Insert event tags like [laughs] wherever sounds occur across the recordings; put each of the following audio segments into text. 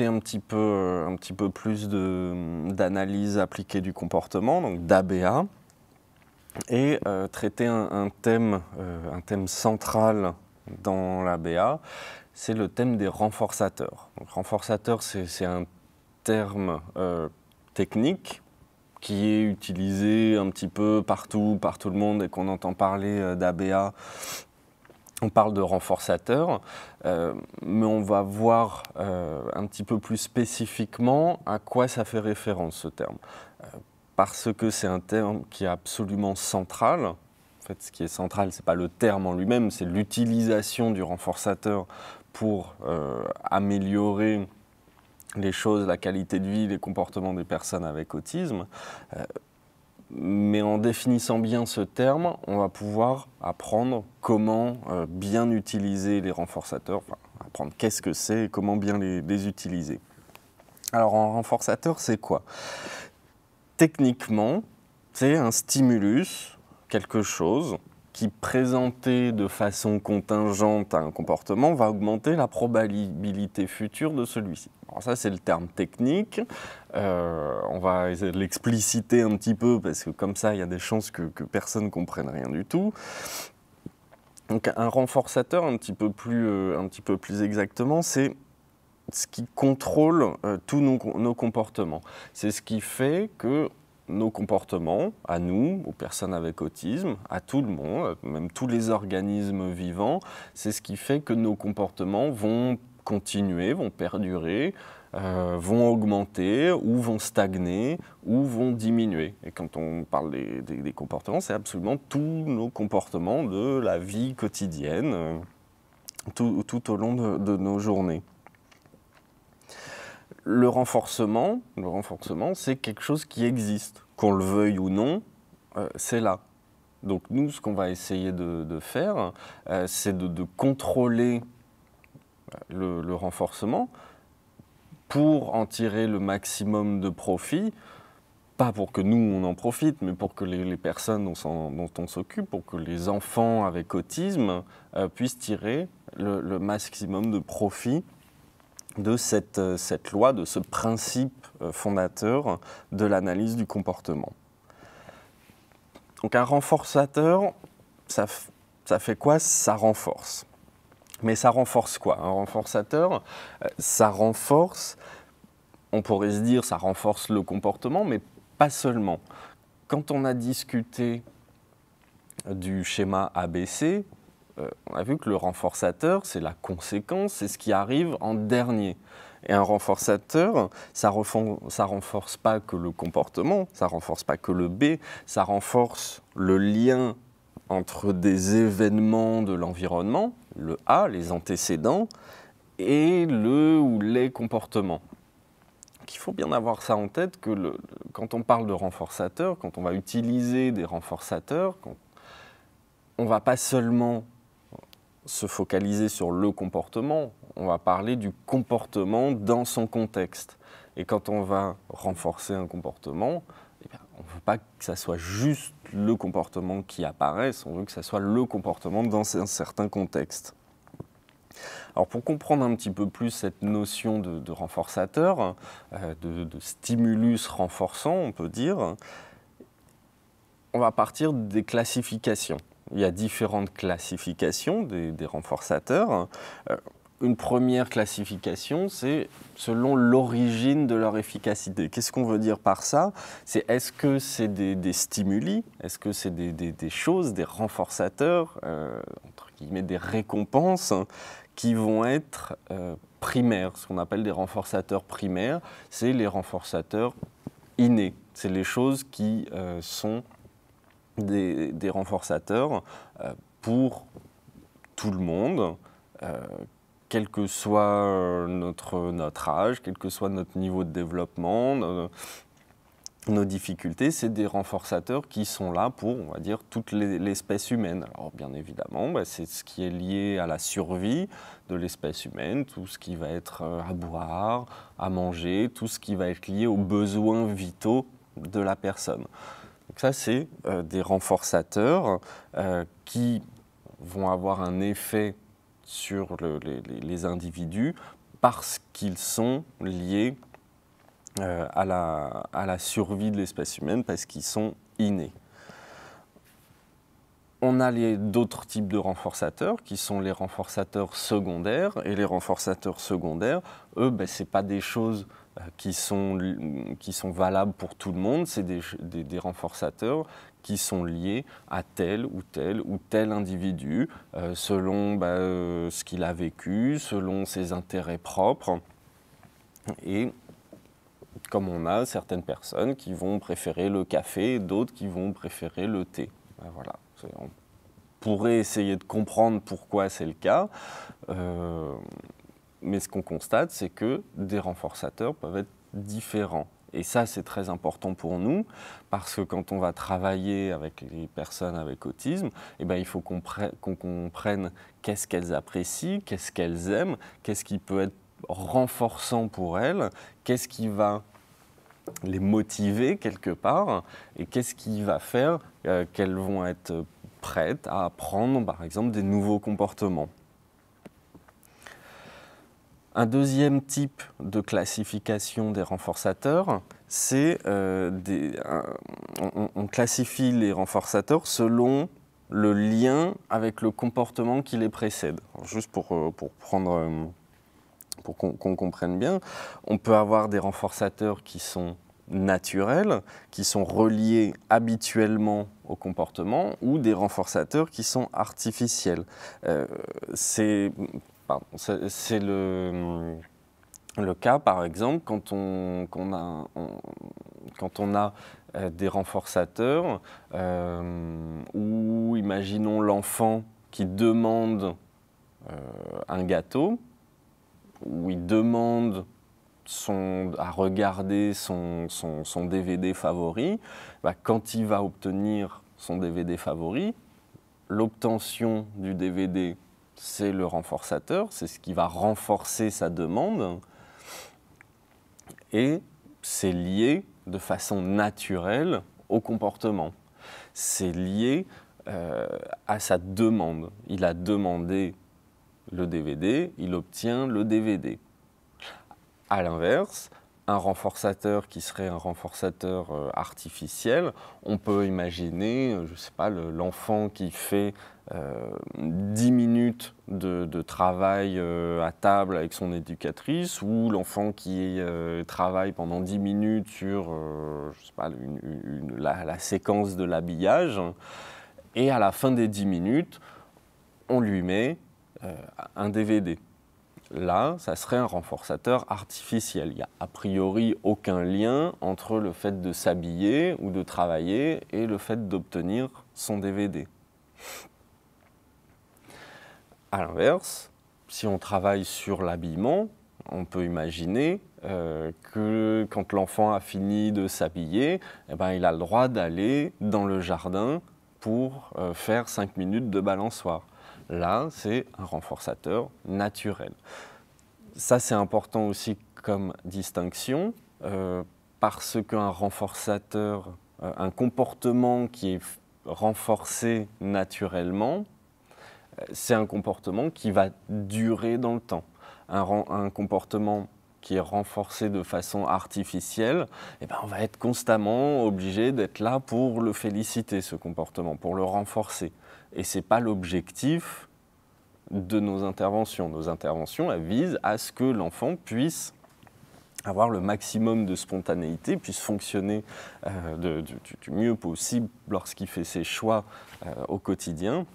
un petit peu, euh, un petit peu plus d'analyse appliquée du comportement, donc d'ABA, et euh, traiter un, thème, euh, un thème central dans l'ABA, c'est le thème des renforçateurs. Donc, renforçateur, c'est un terme technique qui est utilisé un petit peu partout, par tout le monde, et qu'on entend parler d'ABA on parle de renforçateur, euh, mais on va voir euh, un petit peu plus spécifiquement à quoi ça fait référence ce terme. Euh, parce que c'est un terme qui est absolument central. En fait, ce qui est central, ce n'est pas le terme en lui-même, c'est l'utilisation du renforçateur pour améliorer les choses, la qualité de vie, les comportements des personnes avec autisme mais en définissant bien ce terme, on va pouvoir apprendre comment euh, bien utiliser les renforçateurs, apprendre qu'est-ce que c'est et comment bien les, les utiliser. Alors un renforçateur, c'est quoi Techniquement, c'est un stimulus, quelque chose qui, présentait de façon contingente un comportement, va augmenter la probabilité future de celui-ci. Alors ça, c'est le terme technique. Euh, on va l'expliciter un petit peu parce que comme ça, il y a des chances que, personne ne comprenne rien du tout. Donc un renforçateur, un petit peu plus, euh, un petit peu plus exactement, c'est ce qui contrôle euh, tous nos comportements. C'est ce qui fait que nos comportements, à nous, aux personnes avec autisme, à tout le monde, même tous les organismes vivants. C'est ce qui fait que nos comportements vont continuer, vont perdurer, euh, vont augmenter ou vont stagner ou vont diminuer. Et quand on parle des, comportements, c'est absolument tous nos comportements de la vie quotidienne, euh, tout, au long de, de nos journées le renforcement, le renforcement, c'est quelque chose qui existe qu'on le veuille ou non, euh, c'est là. Donc nous, ce qu'on va essayer de, faire, euh, c'est de, contrôler euh, le, renforcement pour en tirer le maximum de profit, pas pour que nous on en profite, mais pour que les, personnes dont, on s'occupe, pour que les enfants avec autisme puissent tirer le, le maximum de profit de euh, cette, loi, de ce principe euh, fondateur de l'analyse du comportement. Donc un renforçateur, ça, ça fait quoi Ça renforce. Mais ça renforce quoi Un renforçateur, euh, ça renforce, on pourrait se dire, ça renforce le comportement, mais pas seulement. Quand on a discuté du schéma ABC, euh, on a vu que le renforçateur, c'est la conséquence, c'est ce qui arrive en dernier. Et un renforçateur, ça ne renforce pas que le comportement, ça renforce pas que le B, ça renforce le lien entre des événements de l'environnement, le A, les antécédents, et le ou les comportements. Il faut bien avoir ça en tête que quand on parle de renforçateur, quand on va utiliser des renforçateurs, on ne va pas seulement se focaliser sur le comportement, on va parler du comportement dans son contexte. Et quand on va renforcer un comportement, eh on ne veut pas que ça soit juste le comportement qui apparaisse, on veut que ça soit le comportement dans un certain contexte. Alors pour comprendre un petit peu plus cette notion de, renforçateur, euh, de, stimulus renforçant, on peut dire, on va partir des classifications il y a différentes classifications des, renforçateurs. Euh, une première classification, c'est selon l'origine de leur efficacité. Qu'est-ce qu'on veut dire par ça C'est est-ce que c'est des, stimuli Est-ce que c'est des, choses, des renforçateurs, euh, entre guillemets des récompenses qui vont être euh, primaires Ce qu'on appelle des renforçateurs primaires, c'est les renforçateurs innés. C'est les choses qui sont des, des renforçateurs euh, pour tout le monde, euh, quel que soit notre, âge, quel que soit notre niveau de développement, nos, difficultés, c'est des renforçateurs qui sont là pour, on va dire, toute l'espèce humaine. Alors bien évidemment, bah, c'est ce qui est lié à la survie de l'espèce humaine, tout ce qui va être euh, à boire, à manger, tout ce qui va être lié aux besoins vitaux de la personne. Donc ça, c'est euh, des renforçateurs euh, qui vont avoir un effet sur les, individus parce qu'ils sont liés euh, à, la, survie de l'espèce humaine, parce qu'ils sont innés. On a d'autres types de renforçateurs qui sont les renforçateurs secondaires. Et les renforçateurs secondaires, eux, ben, ce n'est pas des choses euh, qui sont, qui sont valables pour tout le monde, c'est des, des, renforçateurs qui sont liés à tel ou tel ou tel individu, euh, selon bah, euh, ce qu'il a vécu, selon ses intérêts propres. Et comme on a certaines personnes qui vont préférer le café, d'autres qui vont préférer le thé. Bah, voilà, on pourrait essayer de comprendre pourquoi c'est le cas. Mais ce qu'on constate, c'est que des renforçateurs peuvent être différents. Et ça, c'est très important pour nous, parce que quand on va travailler avec les personnes avec autisme, eh ben, il faut qu'on comprenne qu'est-ce qu'elles apprécient, qu'est-ce qu'elles aiment, qu'est-ce qui peut être renforçant pour elles, qu'est-ce qui va les motiver quelque part, et qu'est-ce qui va faire euh, qu'elles vont être prêtes à apprendre, par exemple, des nouveaux comportements. Un deuxième type de classification des renforçateurs, c'est euh, on, classifie les renforçateurs selon le lien avec le comportement qui les précède. juste pour, euh, prendre euh, pour qu'on comprenne bien, on peut avoir des renforçateurs qui sont naturels, qui sont reliés habituellement au comportement, ou des renforçateurs qui sont artificiels. C'est... C'est le, cas, par exemple, quand on, a, quand on a euh, des renforçateurs, euh, ou imaginons l'enfant qui demande euh, un gâteau, ou il demande son, à regarder son, DVD favori, bah, quand il va obtenir son DVD favori, l'obtention du DVD c'est le renforçateur, c'est ce qui va renforcer sa demande. Et c'est lié de façon naturelle au comportement. C'est lié euh, à sa demande. Il a demandé le DVD, il obtient le DVD. À l'inverse, un renforçateur qui serait un renforçateur euh, artificiel, on peut imaginer, euh, je ne sais pas, l'enfant qui fait 10 euh, minutes de, travail euh, à table avec son éducatrice ou l'enfant qui euh, travaille pendant 10 minutes sur pas, la, séquence de l'habillage. Et à la fin des 10 minutes, on lui met un DVD. Là, ça serait un renforçateur artificiel. Il n'y a a priori aucun lien entre le fait de s'habiller ou de travailler et le fait d'obtenir son DVD. À l'inverse, si on travaille sur l'habillement, on peut imaginer euh, que quand l'enfant a fini de s'habiller, eh ben, il a le droit d'aller dans le jardin pour euh, faire 5 minutes de balançoire. Là, c'est un renforçateur naturel. Ça, c'est important aussi comme distinction, euh, parce qu'un renforçateur, un comportement qui est renforcé naturellement, c'est un comportement qui va durer dans le temps. Un, comportement qui est renforcé de façon artificielle, eh ben, on va être constamment obligé d'être là pour le féliciter, ce comportement, pour le renforcer. Et ce n'est pas l'objectif de nos interventions. Nos interventions, visent à ce que l'enfant puisse avoir le maximum de spontanéité, puisse fonctionner euh, du, mieux possible lorsqu'il fait ses choix euh, au quotidien,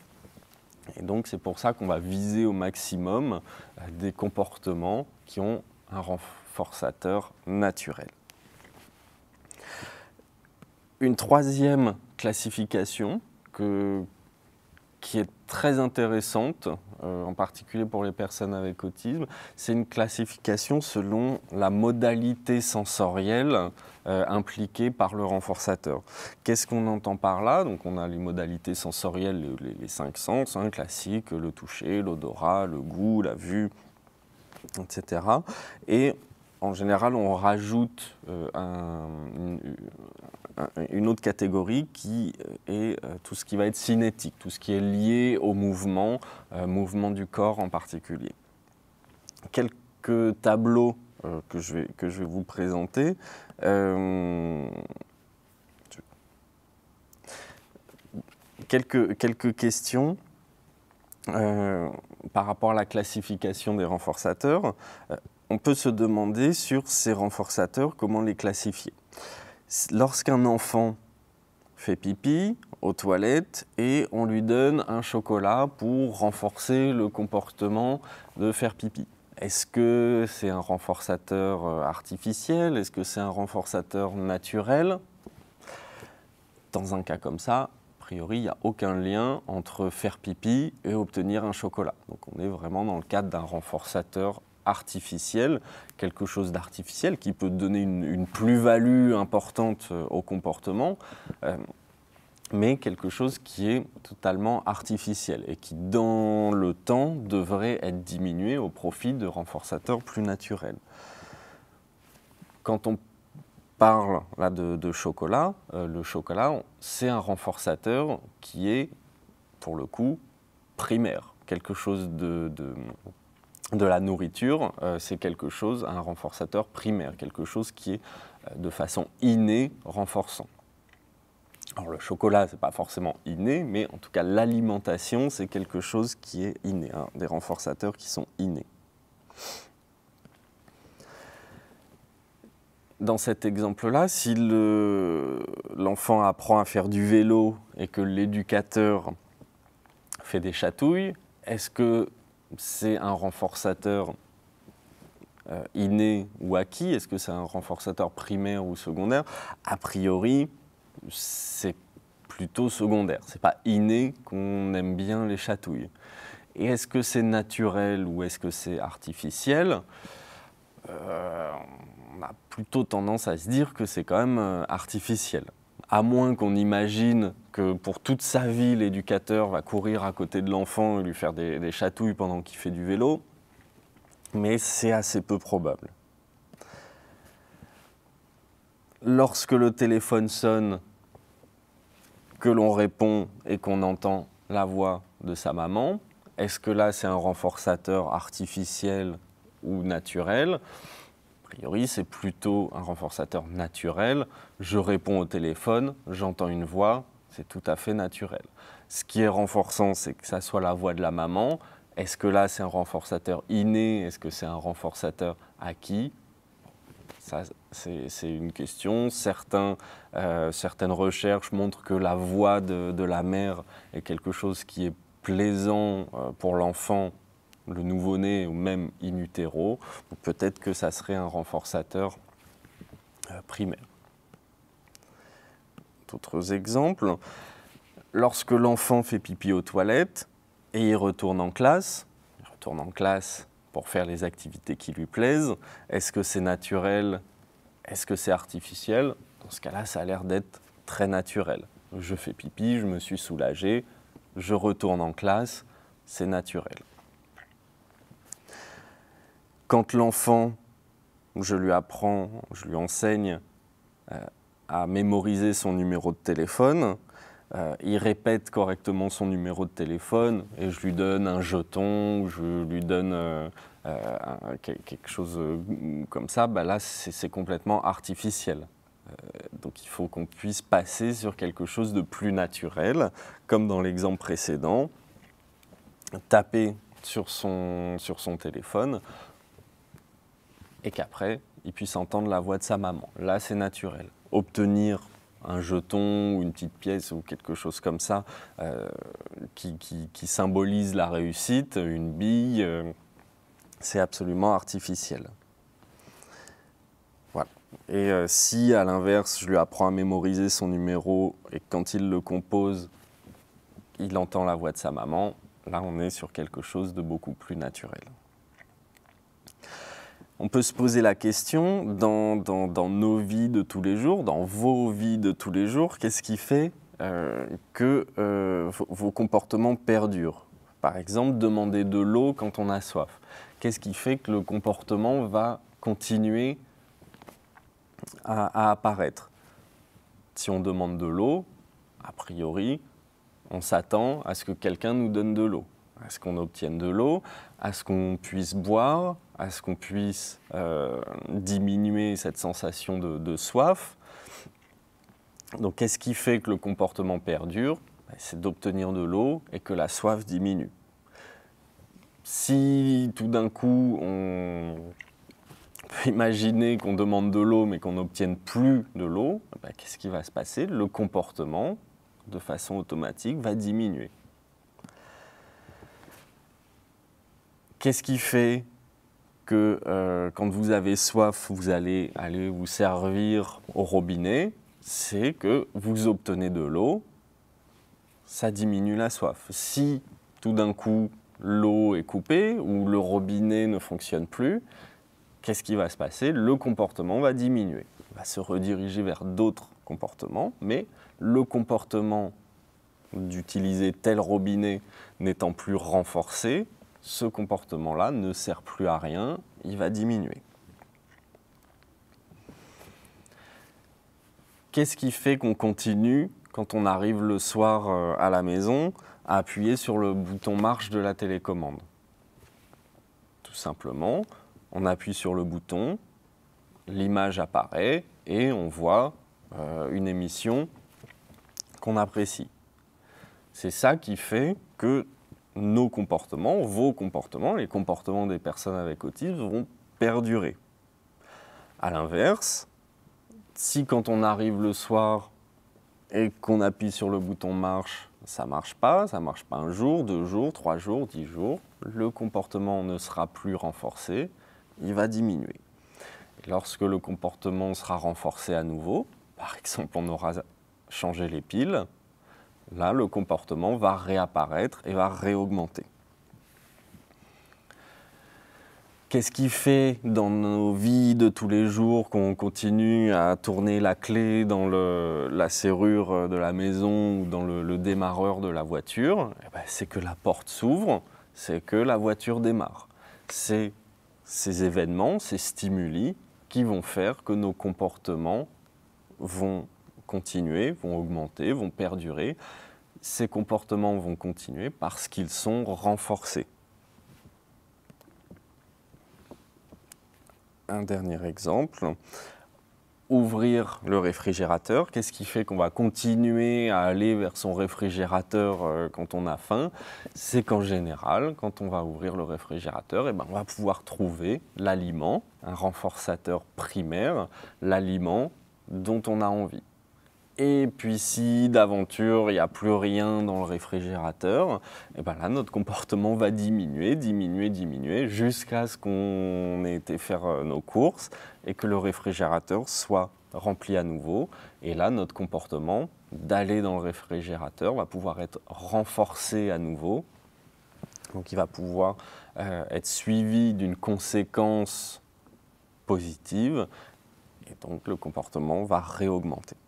et donc c'est pour ça qu'on va viser au maximum euh, des comportements qui ont un renforçateur naturel. Une troisième classification qui est très intéressante, euh, en particulier pour les personnes avec autisme, c'est une classification selon la modalité sensorielle euh, impliqué impliqués par le renforçateur. Qu'est-ce qu'on entend par là Donc on a les modalités sensorielles, les, cinq sens hein, classiques, le toucher, l'odorat, le goût, la vue, etc. Et en général, on rajoute euh, une autre catégorie qui euh, est tout ce qui va être cinétique, tout ce qui est lié au mouvement, mouvement du corps en particulier. Quelques tableaux euh, que, je vais, que je vais vous présenter. Euh, quelques, quelques questions. Euh, par rapport à la classification des renforçateurs, on peut se demander sur ces renforçateurs comment les classifier. Lorsqu'un enfant fait pipi aux toilettes et on lui donne un chocolat pour renforcer le comportement de faire pipi. Est-ce que c'est un renforçateur euh, artificiel Est-ce que c'est un renforçateur naturel Dans un cas comme ça, a priori, il n'y a aucun lien entre faire pipi et obtenir un chocolat. Donc on est vraiment dans le cadre d'un renforçateur artificiel, quelque chose d'artificiel qui peut donner une, plus-value importante euh, au comportement. Euh, mais quelque chose qui est totalement artificiel et qui, dans le temps, devrait être diminué au profit de renforçateurs plus naturels. Quand on parle là, de, chocolat, euh, le chocolat, c'est un renforçateur qui est, pour le coup, primaire. Quelque chose de, de, la nourriture, euh, c'est quelque chose, un renforçateur primaire, quelque chose qui est euh, de façon innée renforçant. Alors le chocolat, n'est pas forcément inné, mais en tout cas l'alimentation, c'est quelque chose qui est inné, hein, des renforçateurs qui sont innés. Dans cet exemple-là, si l'enfant apprend à faire du vélo et que l'éducateur fait des chatouilles, est-ce que c'est un renforçateur euh, inné ou acquis Est-ce que c'est un renforçateur primaire ou secondaire A priori, c'est plutôt secondaire. C'est pas inné qu'on aime bien les chatouilles. Et est-ce que c'est naturel ou est-ce que c'est artificiel euh, On a plutôt tendance à se dire que c'est quand même euh, artificiel. À moins qu'on imagine que pour toute sa vie, l'éducateur va courir à côté de l'enfant et lui faire des chatouilles pendant qu'il fait du vélo. Mais c'est assez peu probable. Lorsque le téléphone sonne, que l'on répond et qu'on entend la voix de sa maman Est-ce que là, c'est un renforçateur artificiel ou naturel A priori, c'est plutôt un renforçateur naturel. Je réponds au téléphone, j'entends une voix, c'est tout à fait naturel. Ce qui est renforçant, c'est que ça soit la voix de la maman. Est-ce que là, c'est un renforçateur inné Est-ce que c'est un renforçateur acquis c'est une question. Euh, certaines recherches montrent que la voix de, de, la mère est quelque chose qui est plaisant euh, pour l'enfant, le nouveau-né ou même in utero. Peut-être que ça serait un renforçateur euh, primaire. D'autres exemples. Lorsque l'enfant fait pipi aux toilettes et il retourne en classe, il retourne en classe pour faire les activités qui lui plaisent Est-ce que c'est naturel Est-ce que c'est artificiel Dans ce cas-là, ça a l'air d'être très naturel. Je fais pipi, je me suis soulagé, je retourne en classe, c'est naturel. Quand l'enfant, je lui apprends, je lui enseigne euh, à mémoriser son numéro de téléphone, euh, il répète correctement son numéro de téléphone et je lui donne un jeton, ou je lui donne euh, euh, quelque chose comme ça. Bah là, c'est complètement artificiel. Donc il faut qu'on puisse passer sur quelque chose de plus naturel, comme dans l'exemple précédent, taper sur son, sur son téléphone et qu'après, il puisse entendre la voix de sa maman. Là, c'est naturel. Obtenir un jeton ou une petite pièce ou quelque chose comme ça euh, qui, symbolise la réussite, une bille, euh, c'est absolument artificiel. Voilà. Et euh, si à l'inverse, je lui apprends à mémoriser son numéro et quand il le compose, il entend la voix de sa maman, là on est sur quelque chose de beaucoup plus naturel on peut se poser la question dans, nos vies de tous les jours, dans vos vies de tous les jours, qu'est-ce qui fait euh, que euh, vos comportements perdurent Par exemple, demander de l'eau quand on a soif. Qu'est-ce qui fait que le comportement va continuer à, à apparaître Si on demande de l'eau, a priori, on s'attend à ce que quelqu'un nous donne de l'eau, à ce qu'on obtienne de l'eau, à ce qu'on puisse boire, à ce qu'on puisse euh, diminuer cette sensation de, soif. Donc qu'est-ce qui fait que le comportement perdure ben, C'est d'obtenir de l'eau et que la soif diminue. Si tout d'un coup on peut imaginer qu'on demande de l'eau mais qu'on n'obtienne plus de l'eau, ben, qu'est-ce qui va se passer Le comportement, de façon automatique, va diminuer. Qu'est-ce qui fait que euh, quand vous avez soif, vous allez aller vous servir au robinet, c'est que vous obtenez de l'eau, ça diminue la soif. Si tout d'un coup l'eau est coupée ou le robinet ne fonctionne plus, qu'est-ce qui va se passer Le comportement va diminuer, va se rediriger vers d'autres comportements, mais le comportement d'utiliser tel robinet n'étant plus renforcé, ce comportement-là ne sert plus à rien, il va diminuer. Qu'est-ce qui fait qu'on continue quand on arrive le soir euh, à la maison à appuyer sur le bouton marche de la télécommande Tout simplement, on appuie sur le bouton, l'image apparaît et on voit euh, une émission qu'on apprécie. C'est ça qui fait que nos comportements, vos comportements, les comportements des personnes avec autisme vont perdurer. A l'inverse, si quand on arrive le soir et qu'on appuie sur le bouton marche, ça marche pas, ça marche pas un jour, deux jours, trois jours, dix jours, le comportement ne sera plus renforcé, il va diminuer. lorsque le comportement sera renforcé à nouveau, par [laughs] exemple on aura changé les piles, là, le comportement va réapparaître et va réaugmenter. Qu'est-ce qui fait dans nos vies de tous les jours qu'on continue à tourner la clé dans la serrure de la maison ou dans le démarreur de la voiture eh ben, C'est que la porte s'ouvre, c'est que la voiture démarre. C'est ces événements, ces stimuli qui vont faire que nos comportements vont continuer, vont augmenter, vont perdurer. Ces comportements vont continuer parce qu'ils sont renforcés. Un dernier exemple ouvrir le réfrigérateur. Qu'est-ce qui fait qu'on va continuer à aller vers son réfrigérateur euh, quand on a faim C'est qu'en général, quand on va ouvrir le réfrigérateur, eh ben, on va pouvoir trouver l'aliment, un renforçateur primaire, l'aliment dont on a envie et puis si d'aventure il n'y a plus rien dans le réfrigérateur, et eh ben là notre comportement va diminuer, diminuer, diminuer jusqu'à ce qu'on ait été faire euh, nos courses et que le réfrigérateur soit rempli à nouveau. Et là notre comportement d'aller dans le réfrigérateur va pouvoir être renforcé à nouveau. Donc il va pouvoir euh, être suivi d'une conséquence positive et donc le comportement va réaugmenter.